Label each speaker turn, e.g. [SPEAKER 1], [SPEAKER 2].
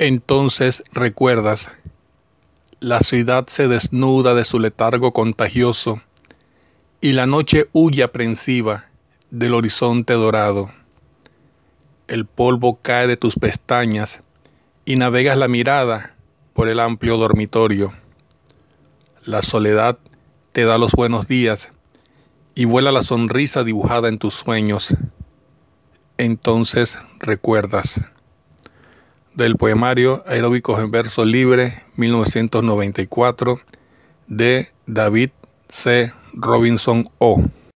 [SPEAKER 1] Entonces recuerdas, la ciudad se desnuda de su letargo contagioso y la noche huye aprensiva del horizonte dorado. El polvo cae de tus pestañas y navegas la mirada por el amplio dormitorio. La soledad te da los buenos días y vuela la sonrisa dibujada en tus sueños. Entonces recuerdas del poemario Aeróbicos en Verso Libre 1994 de David C. Robinson O.